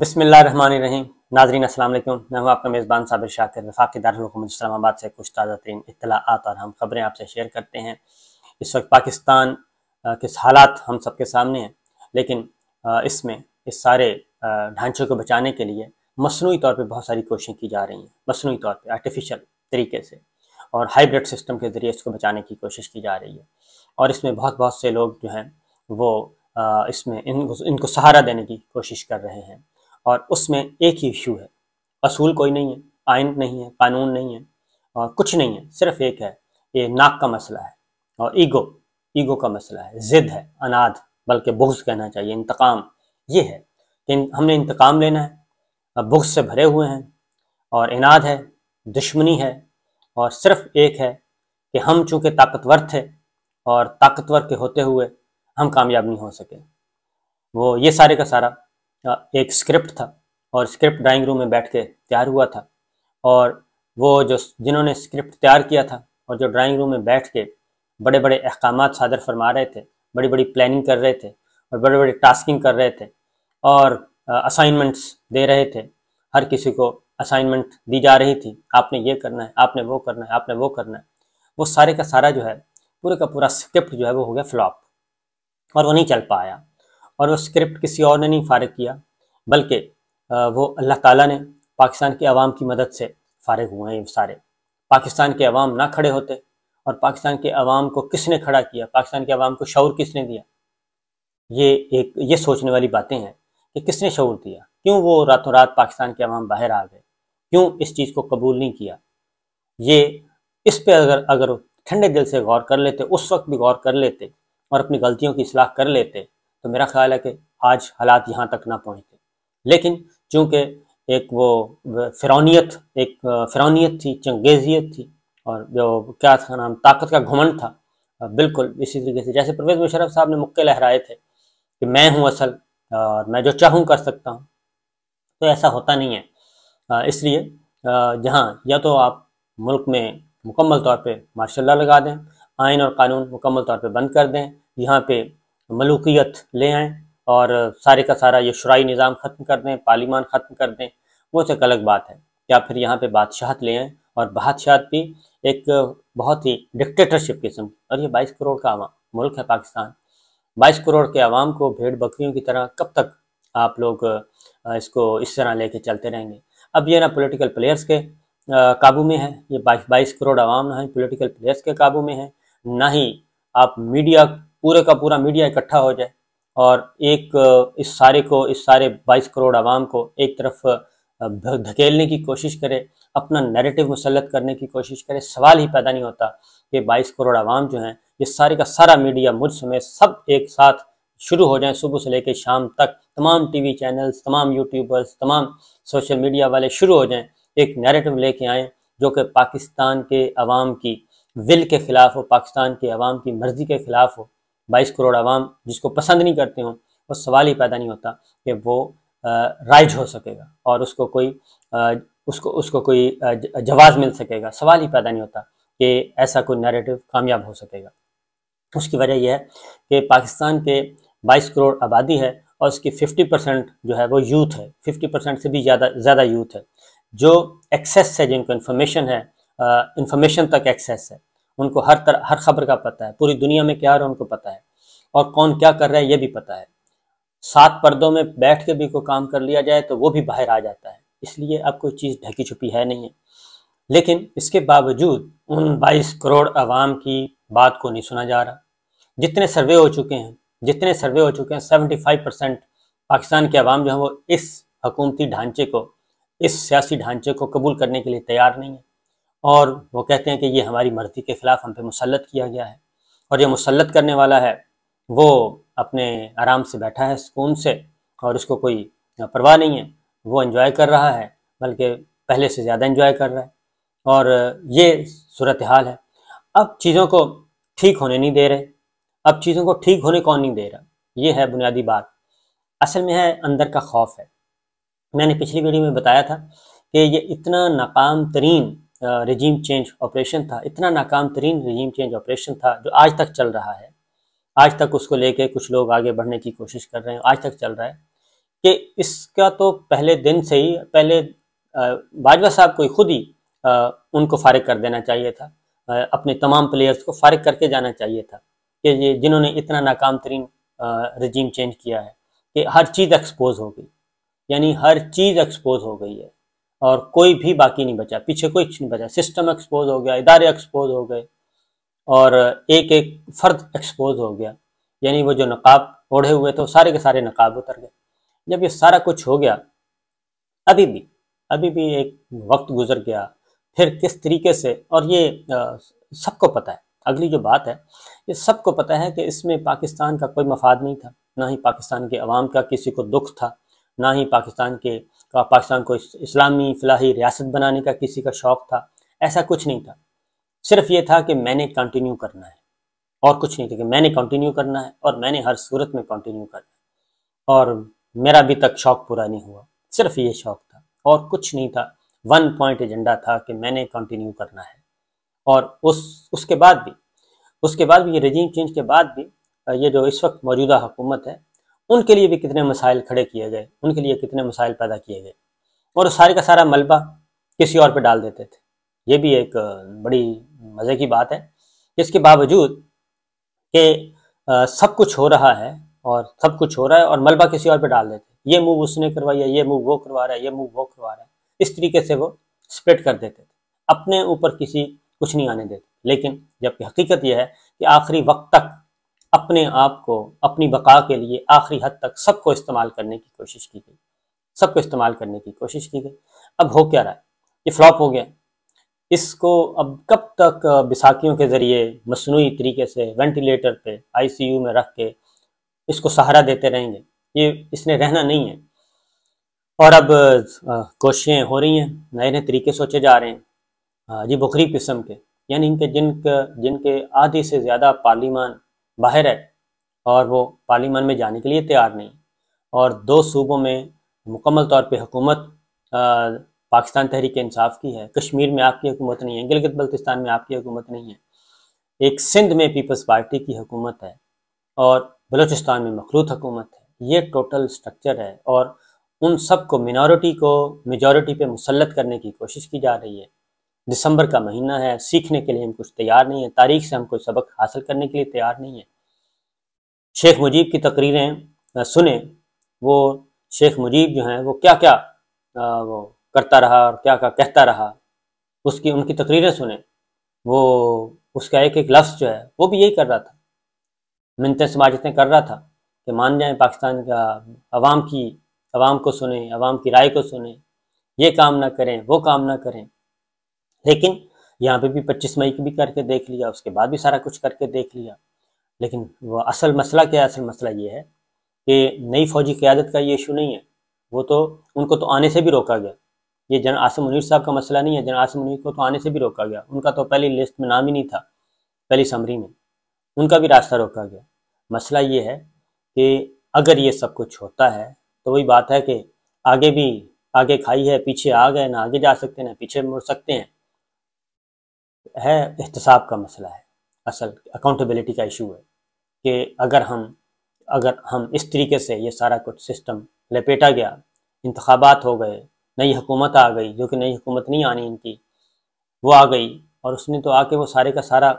बसमिल रहीम नाजरीन असलम मैं हूँ आपका मेज़बान साबिर शाकिर वफाक दारकूमत इस्लामाबाद से कुछ ताज़ा तरीन इतलात और हम खबरें आपसे शेयर करते हैं इस वक्त पाकिस्तान के हालात हम सब के सामने हैं लेकिन इसमें इस सारे ढांचे को बचाने के लिए मसनू तौर पर बहुत सारी कोशिशें की जा रही हैं मसनू तौर पर आर्टिफिशल तरीके से और हाइब्रिड सिस्टम के ज़रिए इसको बचाने की कोशिश की जा रही है और इसमें बहुत बहुत से लोग जो हैं वो इसमें इनको सहारा देने की कोशिश कर रहे हैं और उसमें एक ही इशू है असूल कोई नहीं है आइन नहीं है कानून नहीं है और कुछ नहीं है सिर्फ एक है ये नाक का मसला है और ईगो ईगो का मसला है ज़िद है अनाद बल्कि बुग्स कहना चाहिए इंतकाम ये है कि हमने इंतकाम लेना है बुग्स से भरे हुए हैं और इनाद है दुश्मनी है और सिर्फ एक है कि हम चूँकि ताकतवर थे और ताकतवर के होते हुए हम कामयाब नहीं हो सके वो ये सारे का सारा एक स्क्रिप्ट था और स्क्रिप्ट ड्राइंग रूम में बैठ के तैयार हुआ था और वो जो जिन्होंने स्क्रिप्ट तैयार किया था और जो ड्राइंग रूम में बैठ के बड़े बड़े अहकाम सादर फरमा रहे थे बड़ी बड़ी प्लानिंग कर रहे थे और बड़े बड़े टास्किंग कर रहे थे और असाइनमेंट्स दे रहे थे हर किसी को असाइनमेंट दी जा रही थी आपने ये करना है आपने वो करना है आपने वो करना है वो सारे का सारा जो है पूरे का पूरा स्क्रिप्ट जो है वो हो गया फ्लॉप और वो नहीं चल पाया और वो स्क्रिप्ट किसी और ने नहीं फारग किया बल्कि वो अल्लाह ताला ने पाकिस्तान के अवाम की मदद से फारग हुए हैं सारे पाकिस्तान के अवाम ना खड़े होते और पाकिस्तान के अवाम को किसने खड़ा किया पाकिस्तान के अवाम को शौर किसने दिया ये एक ये सोचने वाली बातें हैं कि किसने शौर दिया क्यों वो रातों रात पाकिस्तान के अवाम बाहर आ गए क्यों इस चीज़ को कबूल नहीं किया ये इस पर अगर अगर ठंडे दिल से गौर कर लेते उस वक्त भी गौर कर लेते और अपनी गलतियों की इसलाह कर लेते तो मेरा ख्याल है कि आज हालात यहाँ तक ना पहुँचते लेकिन चूँकि एक वो फिरौनीत एक फिरौनीत थी चंगेजियत थी और जो क्या था नाम ताकत का घुमन था बिल्कुल इसी तरीके से जैसे परवेज मुशरफ साहब ने मुक्के लहराए थे कि मैं हूँ असल और मैं जो चाहूँ कर सकता हूँ तो ऐसा होता नहीं है इसलिए जहाँ या तो आप मुल्क में मुकम्मल तौर पे मार्शल लगा दें आयन और कानून मुकम्मल तौर पे बंद कर दें यहाँ पे मलूकियत ले आए और सारे का सारा ये शुराई निज़ाम ख़त्म कर दें पार्लीमान ख़त्म कर दें वो तो एक अलग बात है या फिर यहाँ पे बादशाहत ले आएँ और बादशाहत भी एक बहुत ही डिक्टेटरशिप किस्म और ये बाईस करोड़ का आवाम मुल्क है पाकिस्तान बाईस करोड़ के आवाम को भेड़ बकरियों की तरह कब तक आप लोग इसको इस तरह कर चलते रहेंगे अब ये ना पोलिटिकल प्लेयर्स के काबू में है ये बाईस बाईस करोड़ आवाम ना ही पोलिटिकल प्लेयर्स के काबू में है ना ही आप मीडिया पूरे का पूरा मीडिया इकट्ठा हो जाए और एक इस सारे को इस सारे 22 करोड़ आवाम को एक तरफ धकेलने की कोशिश करे अपना नैरेटिव मुसलत करने की कोशिश करे सवाल ही पैदा नहीं होता कि 22 करोड़ आवाम जो हैं ये सारे का सारा मीडिया मुझ समय सब एक साथ शुरू हो जाए सुबह से लेकर शाम तक तमाम टीवी चैनल्स तमाम यूट्यूबर्स तमाम सोशल मीडिया वाले शुरू हो जाएँ एक नैरेटिव लेके आएँ जो कि पाकिस्तान के अवाम की विल के ख़िलाफ़ हो पाकिस्तान के अवाम की मर्ज़ी के ख़िलाफ़ हो बाईस करोड़ आवाम जिसको पसंद नहीं करते हों वो सवाल ही पैदा नहीं होता कि वो राइज हो सकेगा और उसको कोई उसको उसको कोई जवाब मिल सकेगा सवाल ही पैदा नहीं होता कि ऐसा कोई नैरेटिव कामयाब हो सकेगा उसकी वजह यह है कि पाकिस्तान के 22 करोड़ आबादी है और उसकी 50 परसेंट जो है वो यूथ है 50 परसेंट से भी ज़्यादा ज़्यादा यूथ है जो एक्सेस है जिनको इन्फॉर्मेशन है इन्फॉर्मेशन तक एक्सेस है उनको हर तरह हर खबर का पता है पूरी दुनिया में क्या हो रहा है उनको पता है और कौन क्या कर रहा है ये भी पता है सात पर्दों में बैठ के भी कोई काम कर लिया जाए तो वो भी बाहर आ जाता है इसलिए अब कोई चीज़ ढकी छुपी है नहीं है लेकिन इसके बावजूद उन बाईस करोड़ आवाम की बात को नहीं सुना जा रहा जितने सर्वे हो चुके हैं जितने सर्वे हो चुके हैं सेवेंटी फाइव परसेंट पाकिस्तान के आवाम जो है वो इस हकूमती ढांचे को इस सियासी ढांचे को कबूल करने के लिए तैयार नहीं है और वो कहते हैं कि ये हमारी मर्जी के ख़िलाफ़ हम पे मुसलत किया गया है और ये मुसलत करने वाला है वो अपने आराम से बैठा है सुकून से और उसको कोई परवाह नहीं है वो इंजॉय कर रहा है बल्कि पहले से ज़्यादा इंजॉय कर रहा है और ये सूरत हाल है अब चीज़ों को ठीक होने नहीं दे रहे अब चीज़ों को ठीक होने कौन नहीं दे रहा ये है बुनियादी बात असल में है अंदर का खौफ है मैंने पिछली वीडियो में बताया था कि ये इतना नाकाम तरीन रजीम चेंज ऑपरेशन था इतना नाकाम तरीन रजीम चेंज ऑपरेशन था जो आज तक चल रहा है आज तक उसको लेके कुछ लोग आगे बढ़ने की कोशिश कर रहे हैं आज तक चल रहा है कि इसका तो पहले दिन से ही पहले बाजवा साहब को खुद ही उनको फारिग कर देना चाहिए था अपने तमाम प्लेयर्स को फारिग करके जाना चाहिए था कि ये जिन्होंने इतना नाकाम तरीन रजीम चेंज किया है कि हर चीज़ एक्सपोज हो गई यानी हर चीज़ एक्सपोज हो गई है और कोई भी बाकी नहीं बचा पीछे कोई नहीं बचा सिस्टम एक्सपोज हो गया इदारे एक्सपोज हो गए और एक एक फर्द एक्सपोज हो गया यानी वो जो नकाब ओढ़े हुए थे सारे के सारे नकाब उतर गए जब ये सारा कुछ हो गया अभी भी अभी भी एक वक्त गुजर गया फिर किस तरीके से और ये सबको पता है अगली जो बात है ये सबको पता है कि इसमें पाकिस्तान का कोई मफाद नहीं था ना ही पाकिस्तान के अवाम का किसी को दुख था ना ही पाकिस्तान के का पाकिस्तान को इस्लामी फलाही रियासत बनाने का किसी का शौक़ था ऐसा कुछ नहीं था सिर्फ ये था कि मैंने कंटिन्यू करना है और कुछ नहीं था कि मैंने कंटिन्यू करना है और मैंने हर सूरत में कंटिन्यू करना है और मेरा अभी तक शौक़ पूरा नहीं हुआ सिर्फ ये शौक़ था और कुछ नहीं था वन पॉइंट एजेंडा था कि मैंने कंटिन्यू करना है और उस उसके बाद भी उसके बाद भी ये रजीम चेंज के बाद भी ये जो इस वक्त मौजूदा हुकूमत है उनके लिए भी कितने मसाइल खड़े किए गए उनके लिए कितने मसाइल पैदा किए गए और सारे का सारा मलबा किसी और पे डाल देते थे ये भी एक बड़ी मज़े की बात है इसके बावजूद कि सब कुछ हो रहा है और सब कुछ हो रहा है और मलबा किसी और पे डाल देते ये मूव उसने करवाया ये मूव वो करवा रहा है ये मूव वो करवा रहा है इस तरीके से वो स्प्रेड कर देते थे अपने ऊपर किसी कुछ नहीं आने देते लेकिन जबकि हकीकत यह है कि आखिरी वक्त तक अपने आप को अपनी बका के लिए आखिरी हद तक सबको इस्तेमाल करने की कोशिश की गई सबको इस्तेमाल करने की कोशिश की गई अब हो क्या रहा है ये फ्लॉप हो गया इसको अब कब तक बिसाखियों के ज़रिए मसनू तरीके से वेंटिलेटर पे आईसीयू में रख के इसको सहारा देते रहेंगे ये इसने रहना नहीं है और अब कोशिशें हो रही हैं नए नए तरीके सोचे जा रहे हैं अजीब बकरी किस्म के यानी इनके जिनके जिनके आधे से ज़्यादा पार्लीमान बाहर है और वो पार्लियामान में जाने के लिए तैयार नहीं और दो सूबों में मुकम्मल तौर पर हुकूमत पाकिस्तान तहरीक इंसाफ की है कश्मीर में आपकी हुकूमत नहीं है गिलगित बल्तिस्तान में आपकी हुकूमत नहीं है एक सिंध में पीपल्स पार्टी की हुकूमत है और बलूचिस्तान में मखलूत हुकूमत है ये टोटल स्ट्रक्चर है और उन सब को मिनॉरिटी को मेजॉरिटी पे मुसलत करने की कोशिश की जा रही है दिसंबर का महीना है सीखने के लिए हम कुछ तैयार नहीं है तारीख से हम कोई सबक हासिल करने के लिए तैयार नहीं है शेख मुजीब की तकरीरें सुने वो शेख मुजीब जो हैं वो क्या क्या वो करता रहा और क्या क्या कहता रहा उसकी उनकी तकरीरें सुने वो उसका एक एक लफ्ज़ जो है वो भी यही कर रहा था मिनतें समाजतें कर रहा था कि मान जाए पाकिस्तान का अवाम की अवाम को सुने अवाम की राय को सुने ये काम ना करें वो काम ना करें लेकिन यहाँ पे भी 25 मई की भी करके देख लिया उसके बाद भी सारा कुछ करके देख लिया लेकिन वो असल मसला क्या है असल मसला ये है कि नई फौजी क्यादत का ये इशू नहीं है वो तो उनको तो आने से भी रोका गया ये जन आसम मुनीर साहब का मसला नहीं है जन आसम मुनीर को तो आने से भी रोका गया उनका तो पहली लिस्ट में नाम ही नहीं था पहली समरी में उनका भी रास्ता रोका गया मसला ये है कि अगर ये सब कुछ होता है तो वही बात है कि आगे भी आगे खाई है पीछे आ गए ना आगे जा सकते ना पीछे मुड़ सकते हैं है एहतसाब का मसला है असल अकाउंटेबिलिटी का इशू है कि अगर हम अगर हम इस तरीके से ये सारा कुछ सिस्टम लपेटा गया इंतबात हो गए नई हुकूमत आ गई जो कि नई हुकूमत नहीं आनी इनकी वो आ गई और उसने तो आके वो सारे का सारा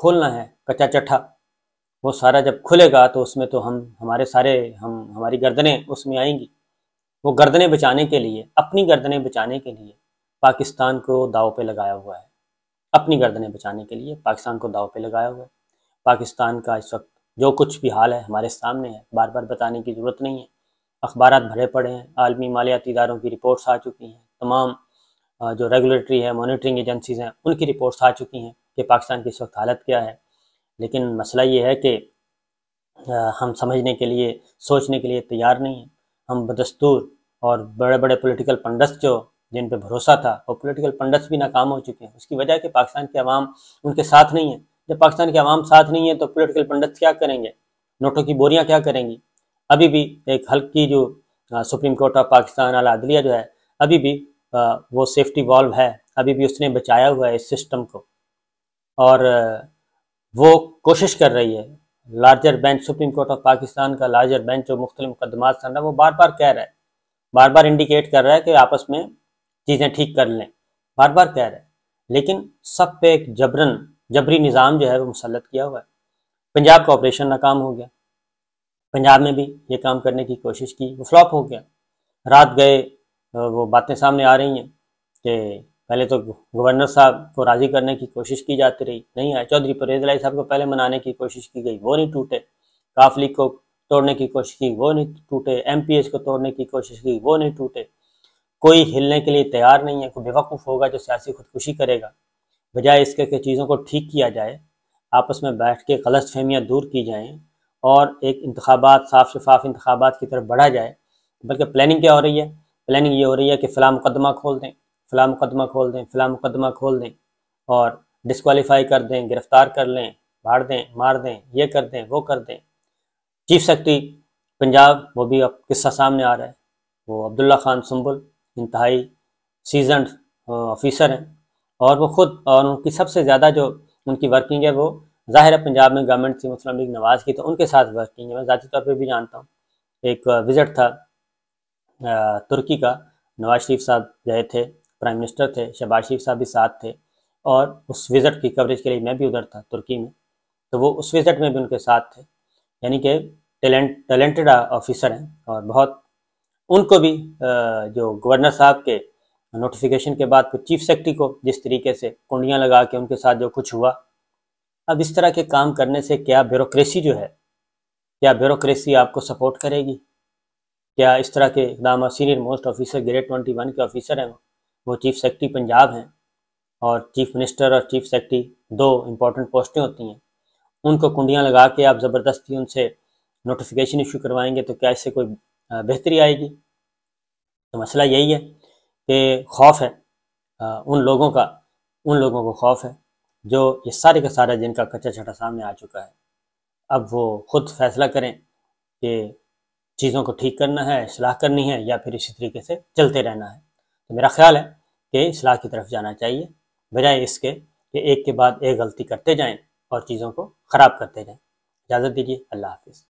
खोलना है कच्चा चट्ठा वो सारा जब खुलेगा तो उसमें तो हम हमारे सारे हम हमारी गर्दनें उसमें आएंगी वो गर्दनें बचाने के लिए अपनी गर्दनें बचाने के लिए पाकिस्तान को दाव पे लगाया हुआ है अपनी गर्दनें बचाने के लिए पाकिस्तान को दाव पे लगाया हुआ है पाकिस्तान का इस वक्त जो कुछ भी हाल है हमारे सामने है बार बार बताने की ज़रूरत नहीं है अखबार भरे पड़े हैं आलमी मालियाती इदारों की रिपोर्ट्स आ चुकी हैं तमाम जो रेगुलेटरी है मॉनिटरिंग एजेंसीज हैं उनकी रिपोर्ट्स आ चुकी हैं कि पाकिस्तान की इस वक्त हालत क्या है लेकिन मसला ये है कि हम समझने के लिए सोचने के लिए तैयार नहीं हैं हम बदस्तूर और बड़े बड़े पॉलिटिकल पंडस जो जिन पर भरोसा था और पोलिटिकल पंडित भी नाकाम हो चुके हैं उसकी वजह कि पाकिस्तान के अवाम उनके साथ नहीं है जब पाकिस्तान के अवाम साथ नहीं है तो पोलिटिकल पंडित क्या करेंगे नोटों की बोरियाँ क्या करेंगी अभी भी एक हल्की जो सुप्रीम कोर्ट ऑफ पाकिस्तान अला अदलिया जो है अभी भी वो सेफ्टी वॉल्व है अभी भी उसने बचाया हुआ है इस सिस्टम को और वो कोशिश कर रही है larger bench supreme court of Pakistan का लार्जर बेंच जो मुख्तलि मुकदमा था वो बार बार कह रहा है बार बार इंडिकेट कर रहा है कि आपस में चीज़ें ठीक कर लें बार बार कह रहे हैं लेकिन सब पे एक जबरन जबरी निज़ाम जो है वो मुसलत किया हुआ है पंजाब का ऑपरेशन नाकाम हो गया पंजाब में भी ये काम करने की कोशिश की वो फ्लॉप हो गया रात गए वो बातें सामने आ रही हैं कि पहले तो गवर्नर साहब को राज़ी करने की कोशिश की जाती रही नहीं आए चौधरी परवेज लाई साहब को पहले मनाने की कोशिश की गई वो नहीं टूटे काफली को तोड़ने की कोशिश की वो नहीं टूटे एम को तोड़ने की कोशिश की वो नहीं टूटे कोई हिलने के लिए तैयार नहीं है कोई बेवकूफ़ होगा जो सियासी खुदकुशी करेगा बजाय इसके कि चीज़ों को ठीक किया जाए आपस में बैठ के गलत फहमियाँ दूर की जाएँ और एक इंतबात साफ शफाफ इंतबात की तरफ बढ़ा जाए बल्कि प्लानिंग क्या हो रही है प्लानिंग ये हो रही है कि फ़िलहाल मुकदमा खोल दें फ़िलहाल मुकदमा खोल दें फ़िलहाल मुकदमा खोल दें और डिसकॉलीफाई कर दें गिरफ़्तार कर लें भाड़ दें मार दें ये कर दें वो कर दें चीफ सेक्रेटरी पंजाब वो भी अब किस्सा सामने आ रहा है वो अब्दुल्ला खान सुम्बुल इंतहाई सीजनड ऑफिसर हैं और वो ख़ुद और उनकी सबसे ज़्यादा जो उनकी वर्किंग है वो ज़ाहिर है पंजाब में गवर्नमेंट थी मुस्लिम लीग नवाज़ की तो उनके साथ वर्किंग है मैं ज़ाती तौर पर भी जानता हूँ एक विज़िट था तुर्की का नवाज शरीफ साहब गए थे प्राइम मिनिस्टर थे शहबाज शरीफ साहब भी साथ थे और उस विज़िट की कवरेज के लिए मैं भी उधर था तुर्की में तो वो उस विज़िट में भी उनके साथ थे यानी कि टैलेंट टैलेंटेड ऑफिसर हैं और बहुत उनको भी जो गवर्नर साहब के नोटिफिकेशन के बाद फिर चीफ सेक्रेटरी को जिस तरीके से कुंडियाँ लगा के उनके साथ जो कुछ हुआ अब इस तरह के काम करने से क्या ब्यूरोसी जो है क्या ब्यूरोसी आपको सपोर्ट करेगी क्या इस तरह के इकदाम senior most officer grade twenty one के ऑफिसर हैं वो चीफ सेक्रेटरी पंजाब हैं और चीफ मिनिस्टर और चीफ सेक्रेटरी दो इंपॉर्टेंट पोस्टें होती हैं उनको कुंडियाँ लगा के आप ज़बरदस्ती उनसे नोटिफिकेशन इशू करवाएंगे तो क्या इससे कोई बेहतरी आएगी तो मसला यही है कि खौफ है उन लोगों का उन लोगों को खौफ है जो ये सारे का सारा जिनका कच्चा छटा सामने आ चुका है अब वो खुद फैसला करें कि चीज़ों को ठीक करना है असलाह करनी है या फिर इसी तरीके से चलते रहना है तो मेरा ख्याल है कि असलाह की तरफ जाना चाहिए बजाय इसके कि एक के बाद एक गलती करते जाएं और चीज़ों को ख़राब करते जाएं इजाज़त दीजिए अल्लाह हाफिज़